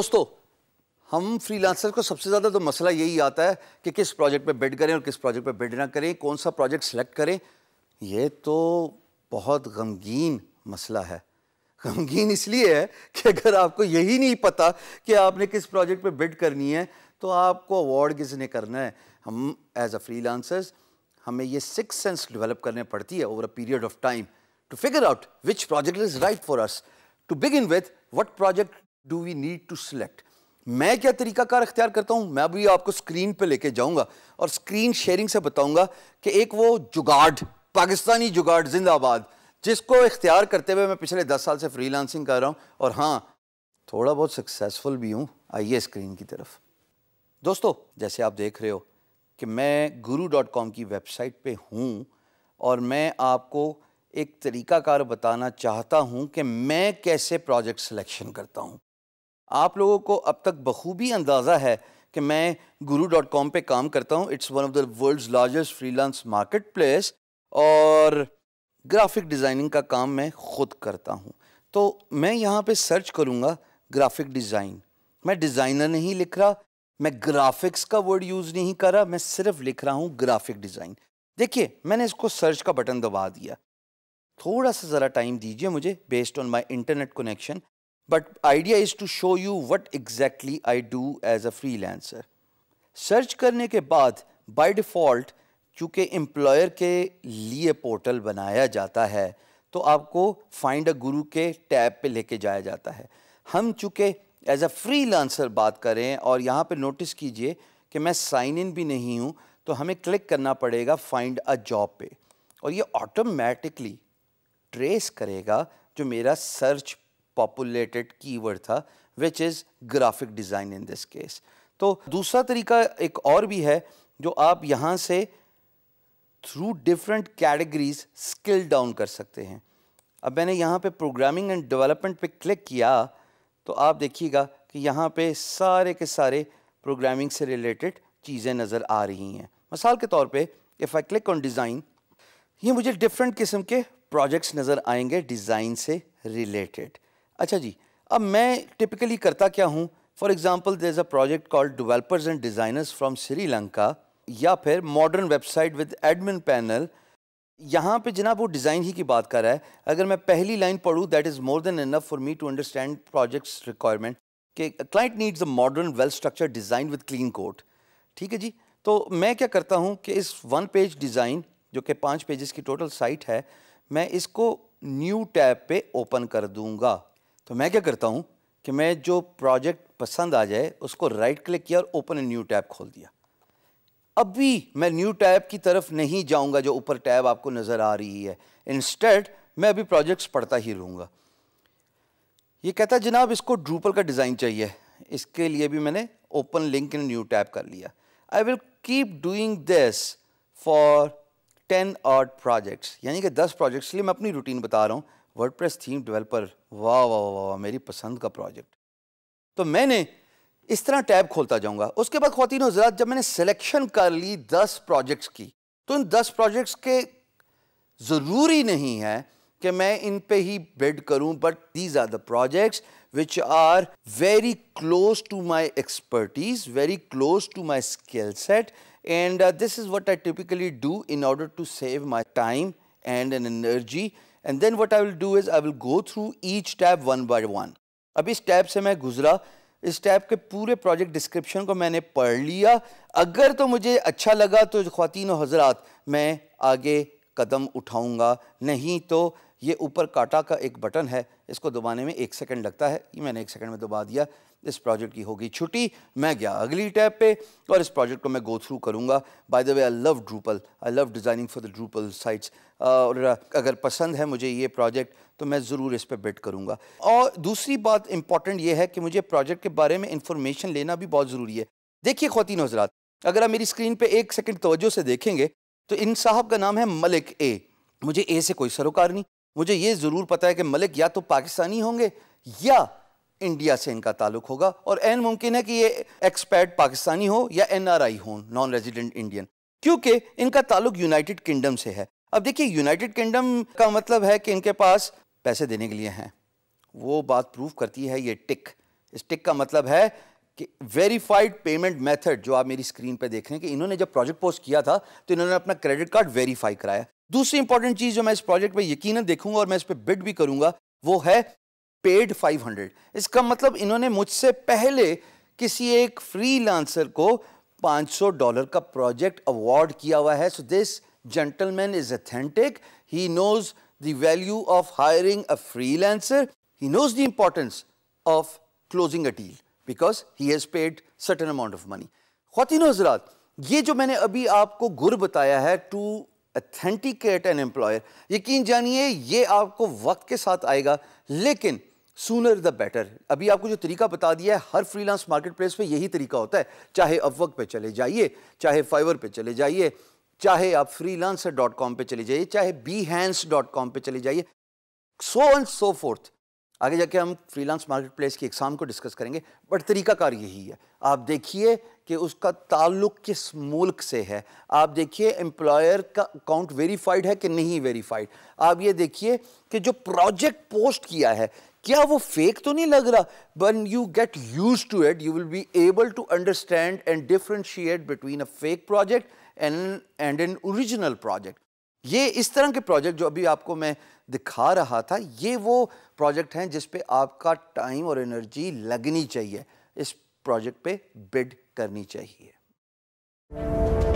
दोस्तों हम फ्रीलांसर को सबसे ज़्यादा तो मसला यही आता है कि किस प्रोजेक्ट पे बिड करें और किस प्रोजेक्ट पे बिड ना करें कौन सा प्रोजेक्ट सेलेक्ट करें ये तो बहुत गमगीन मसला है गमगीन इसलिए है कि अगर आपको यही नहीं पता कि आपने किस प्रोजेक्ट पे बिड करनी है तो आपको अवार्ड किसने करना है हम एज अ फ्री हमें ये सिक्स सेंस डेवलप करने पड़ती है over a period of time to figure out which project is right for us to begin with what project do we need to select मैं क्या तरीकाकार अख्तियार करता हूँ मैं अभी आपको स्क्रीन पे लेके जाऊंगा और स्क्रीन शेयरिंग से बताऊंगा कि एक वो जुगाड़ पाकिस्तानी जुगाड़ जिंदाबाद जिसको इख्तियार करते हुए मैं पिछले दस साल से फ्री लांसिंग कर रहा हूँ और हाँ थोड़ा बहुत सक्सेसफुल भी हूँ आइए स्क्रीन की तरफ दोस्तों जैसे आप देख रहे हो कि मैं गुरु डॉट कॉम की वेबसाइट पर हूँ और मैं आपको एक तरीकाकार बताना चाहता हूँ कि मैं कैसे प्रोजेक्ट सिलेक्शन करता हूँ आप लोगों को अब तक बखूबी अंदाज़ा है कि मैं गुरु डॉट कॉम पर काम करता हूँ it's one of the world largest freelance marketplace और ग्राफिक डिज़ाइनिंग का काम मैं खुद करता हूँ तो मैं यहाँ पे सर्च करूँगा ग्राफिक डिज़ाइन मैं डिज़ाइनर नहीं लिख रहा मैं ग्राफिक्स का वर्ड यूज़ नहीं कर रहा मैं सिर्फ लिख रहा हूँ ग्राफिक डिज़ाइन देखिए मैंने इसको सर्च का बटन दबा दिया थोड़ा सा ज़रा टाइम दीजिए मुझे based on my internet connection but idea is to show you what exactly I do as a freelancer search करने के बाद बाई default क्योंकि एम्प्लॉयर के लिए पोर्टल बनाया जाता है तो आपको फाइंड अ गुरु के टैब पे लेके जाया जाता है हम चूँकि एज अ फ्री लांसर बात करें और यहाँ पे नोटिस कीजिए कि मैं साइन इन भी नहीं हूँ तो हमें क्लिक करना पड़ेगा फाइंड अ जॉब पे और ये ऑटोमेटिकली ट्रेस करेगा जो मेरा सर्च पॉपुलेटेड कीवर्ड था which is graphic design in this case तो दूसरा तरीका एक और भी है जो आप यहाँ से through different categories skill down कर सकते हैं अब मैंने यहाँ पे प्रोग्रामिंग एंड डेवलपमेंट पे क्लिक किया तो आप देखिएगा कि यहाँ पे सारे के सारे प्रोग्रामिंग से रिलेटेड चीज़ें नज़र आ रही हैं मिसाल के तौर पे if I click on design ये मुझे डिफरेंट किस्म के प्रोजेक्ट्स नज़र आएंगे डिज़ाइन से रिलेटेड अच्छा जी अब मैं टिपिकली करता क्या हूँ for example there a project called developers and designers from Sri Lanka या फिर modern website with admin panel यहाँ पे जनाब वो डिज़ाइन ही की बात कर रहा है अगर मैं पहली लाइन पढ़ूँ that is more than enough for me to understand projects requirement कि client needs a modern well structure design with clean code ठीक है जी तो मैं क्या करता हूँ कि इस वन पेज डिज़ाइन जो कि पाँच पेजेस की टोटल साइट है मैं इसको न्यू टैब पे ओपन कर दूंगा तो मैं क्या करता हूँ कि मैं जो प्रोजेक्ट पसंद आ जाए उसको राइट क्लिक किया और ओपन ए न्यू टैब खोल दिया अभी मैं न्यू टैब की तरफ नहीं जाऊंगा जो ऊपर टैब आपको नज़र आ रही है इंस्टेड मैं अभी प्रोजेक्ट्स पढ़ता ही रहूँगा ये कहता है जनाब इसको ड्रूपल का डिज़ाइन चाहिए इसके लिए भी मैंने open link in new tab कर लिया I will keep doing this for ten art projects यानी कि दस प्रोजेक्ट्स लिए मैं अपनी रूटीन बता रहा हूँ प्रेस थीम डेवलपर वाह वाह वाह वाह मेरी पसंद का प्रोजेक्ट तो मैंने इस तरह टैब खोलता जाऊंगा उसके बाद खातिन हजरात जब मैंने सिलेक्शन कर ली दस प्रोजेक्ट्स की तो इन दस प्रोजेक्ट्स के ज़रूरी नहीं है कि मैं इन पे ही बेड करूं but these are the projects which are very close to my expertise very close to my skill set and this is what I typically do in order to save my time and an energy and then what I will do is I will go through each tab one by one अब इस tab से मैं गुजरा इस tab के पूरे project description को मैंने पढ़ लिया अगर तो मुझे अच्छा लगा तो ख़वान हजरात मैं आगे कदम उठाऊँगा नहीं तो ये ऊपर काटा का एक बटन है इसको दबाने में एक सेकंड लगता है ये मैंने एक सेकंड में दबा दिया इस प्रोजेक्ट की होगी छुट्टी मैं गया अगली टैब पे और इस प्रोजेक्ट को मैं गो थ्रू करूँगा by the way I love Drupal I love designing for the Drupal sites और अगर पसंद है मुझे ये प्रोजेक्ट तो मैं ज़रूर इस पर बेट करूँगा और दूसरी बात इंपॉर्टेंट ये है कि मुझे प्रोजेक्ट के बारे में इंफॉर्मेशन लेना भी बहुत ज़रूरी है देखिए खातिन हजरात अगर आप मेरी स्क्रीन पर एक सेकेंड तोज्जो से देखेंगे तो इन साहब का नाम है मलिक ए मुझे ए से कोई सरोकार नहीं मुझे ये ज़रूर पता है कि मलिक या तो पाकिस्तानी होंगे या इंडिया से इनका ताल्लुक होगा और एन मुमकिन है कि ये एक्सपैट पाकिस्तानी हो या एन आर आई हो नॉन रेजिडेंट इंडियन क्योंकि इनका ताल्लुक यूनाइटेड किंगडम से है अब देखिए यूनाइटेड किंगडम का मतलब है कि इनके पास पैसे देने के लिए हैं वो बात प्रूव करती है ये टिक इस टिक का मतलब है कि वेरीफाइड पेमेंट मेथड जो आप मेरी स्क्रीन पर देख रहे हैं कि इन्होंने जब प्रोजेक्ट पोस्ट किया था तो इन्होंने अपना क्रेडिट कार्ड वेरीफाई कराया दूसरी इंपॉर्टेंट चीज जो मैं इस प्रोजेक्ट पे यकीन देखूंगा और मैं इस पर बिड भी करूंगा वो है पेड 500 इसका मतलब इन्होंने मुझसे पहले किसी एक फ्रीलांसर को 500 डॉलर का प्रोजेक्ट अवार्ड किया हुआ है so this gentleman is authentic he knows the value of hiring a freelancer he knows the importance of closing a deal because he has paid certain amount of money खातिनो हजरात ये जो मैंने अभी आपको गुर बताया है टू अथेंटिकेट एन एम्प्लॉयर यकीन जानिए ये आपको वक्त के साथ आएगा लेकिन सूनर द बेटर अभी आपको जो तरीका बता दिया है हर फ्रीलांस मार्केट प्लेस पर यही तरीका होता है चाहे अपवर्क पे चले जाइए चाहे फाइवर पे चले जाइए चाहे आप फ्रीलांसर डॉट कॉम पर चले जाइए चाहे बी हैंस डॉट कॉम पर चले जाइए सो एंड सो फोर्थ आगे जाके हम फ्रीलांस मार्केट प्लेस की एग्ज़ाम को डिस्कस करेंगे बट तरीकाकार यही है आप देखिए कि उसका ताल्लुक किस मुल्क से है आप देखिए एम्प्लॉयर का अकाउंट वेरीफाइड है कि नहीं वेरीफाइड आप ये देखिए कि जो प्रोजेक्ट पोस्ट किया है क्या वो फेक तो नहीं लग रहा once you get used to it you will be able to understand and differentiate between a fake project and and an original project ये इस तरह के प्रोजेक्ट जो अभी आपको मैं दिखा रहा था ये वो प्रोजेक्ट हैं जिस पे आपका टाइम और एनर्जी लगनी चाहिए इस प्रोजेक्ट पे बिड करनी चाहिए